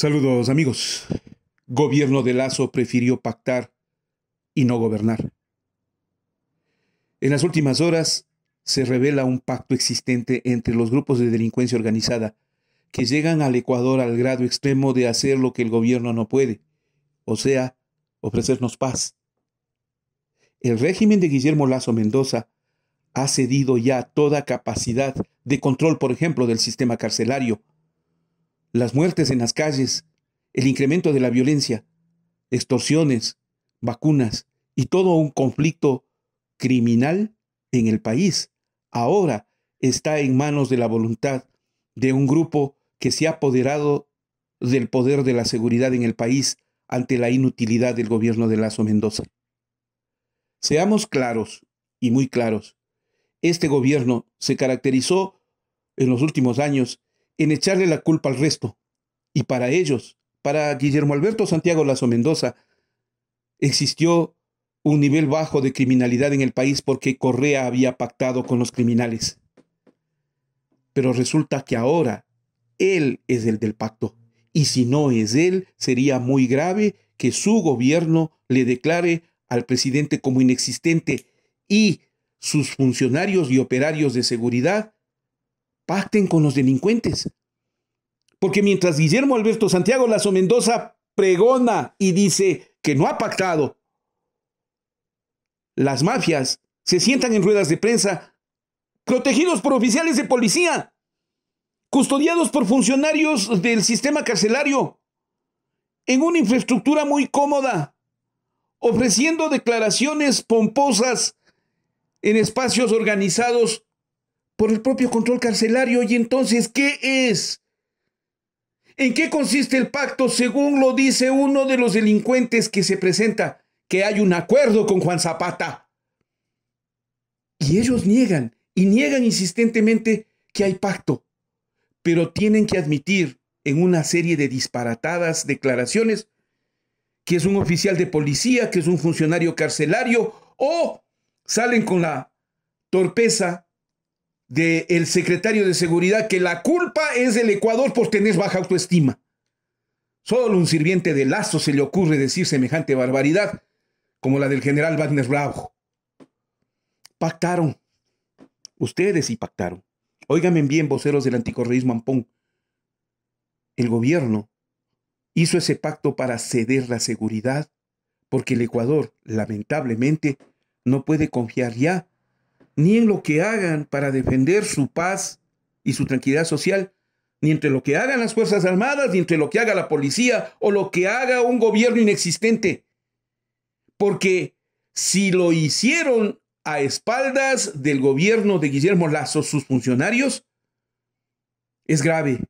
Saludos amigos. Gobierno de Lazo prefirió pactar y no gobernar. En las últimas horas se revela un pacto existente entre los grupos de delincuencia organizada que llegan al Ecuador al grado extremo de hacer lo que el gobierno no puede, o sea, ofrecernos paz. El régimen de Guillermo Lazo Mendoza ha cedido ya toda capacidad de control, por ejemplo, del sistema carcelario, las muertes en las calles, el incremento de la violencia, extorsiones, vacunas y todo un conflicto criminal en el país. Ahora está en manos de la voluntad de un grupo que se ha apoderado del poder de la seguridad en el país ante la inutilidad del gobierno de Lazo Mendoza. Seamos claros y muy claros. Este gobierno se caracterizó en los últimos años en echarle la culpa al resto. Y para ellos, para Guillermo Alberto Santiago Lazo Mendoza, existió un nivel bajo de criminalidad en el país porque Correa había pactado con los criminales. Pero resulta que ahora él es el del pacto. Y si no es él, sería muy grave que su gobierno le declare al presidente como inexistente y sus funcionarios y operarios de seguridad pacten con los delincuentes. Porque mientras Guillermo Alberto Santiago Lazo Mendoza pregona y dice que no ha pactado, las mafias se sientan en ruedas de prensa protegidos por oficiales de policía, custodiados por funcionarios del sistema carcelario, en una infraestructura muy cómoda, ofreciendo declaraciones pomposas en espacios organizados por el propio control carcelario. ¿Y entonces qué es? ¿En qué consiste el pacto? Según lo dice uno de los delincuentes que se presenta, que hay un acuerdo con Juan Zapata. Y ellos niegan, y niegan insistentemente que hay pacto, pero tienen que admitir en una serie de disparatadas declaraciones que es un oficial de policía, que es un funcionario carcelario, o salen con la torpeza del secretario de Seguridad que la culpa es del Ecuador por tener baja autoestima. Solo un sirviente de Lazo se le ocurre decir semejante barbaridad como la del general Wagner Bravo. Pactaron. Ustedes y pactaron. Óigame bien, voceros del anticorreísmo Ampón. El gobierno hizo ese pacto para ceder la seguridad porque el Ecuador, lamentablemente, no puede confiar ya ni en lo que hagan para defender su paz y su tranquilidad social, ni entre lo que hagan las Fuerzas Armadas, ni entre lo que haga la policía o lo que haga un gobierno inexistente. Porque si lo hicieron a espaldas del gobierno de Guillermo Lazo, sus funcionarios, es grave.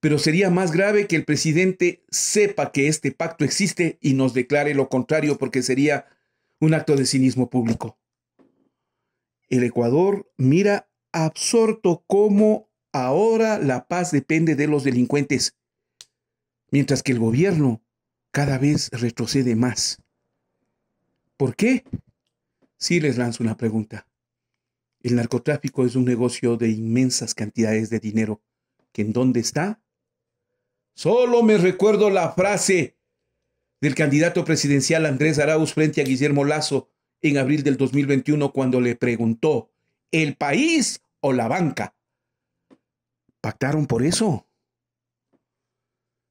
Pero sería más grave que el presidente sepa que este pacto existe y nos declare lo contrario porque sería un acto de cinismo público el Ecuador mira absorto cómo ahora la paz depende de los delincuentes, mientras que el gobierno cada vez retrocede más. ¿Por qué? Sí les lanzo una pregunta. El narcotráfico es un negocio de inmensas cantidades de dinero, que en dónde está? Solo me recuerdo la frase del candidato presidencial Andrés Arauz frente a Guillermo Lazo en abril del 2021 cuando le preguntó, ¿el país o la banca? Pactaron por eso.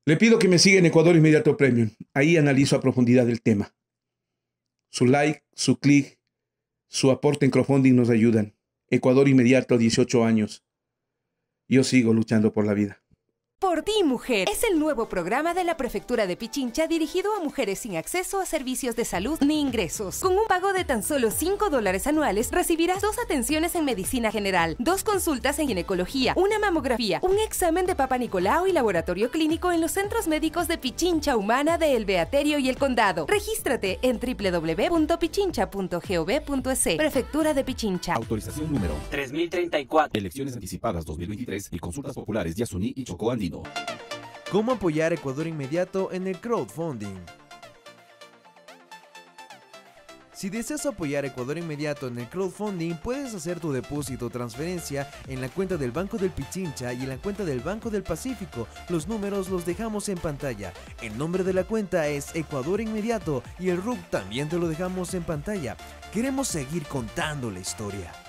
Le pido que me siga en Ecuador Inmediato Premium. Ahí analizo a profundidad el tema. Su like, su clic, su aporte en crowdfunding nos ayudan. Ecuador Inmediato, 18 años. Yo sigo luchando por la vida. Por ti, mujer, es el nuevo programa de la Prefectura de Pichincha dirigido a mujeres sin acceso a servicios de salud ni ingresos. Con un pago de tan solo 5 dólares anuales, recibirás dos atenciones en medicina general, dos consultas en ginecología, una mamografía, un examen de Papa Nicolau y laboratorio clínico en los centros médicos de Pichincha Humana de El Beaterio y El Condado. Regístrate en www.pichincha.gov.es. Prefectura de Pichincha. Autorización número 3034. Elecciones anticipadas 2023 y consultas populares de y Chocó ¿Cómo apoyar Ecuador Inmediato en el crowdfunding? Si deseas apoyar Ecuador Inmediato en el crowdfunding, puedes hacer tu depósito o transferencia en la cuenta del Banco del Pichincha y en la cuenta del Banco del Pacífico. Los números los dejamos en pantalla. El nombre de la cuenta es Ecuador Inmediato y el RUB también te lo dejamos en pantalla. Queremos seguir contando la historia.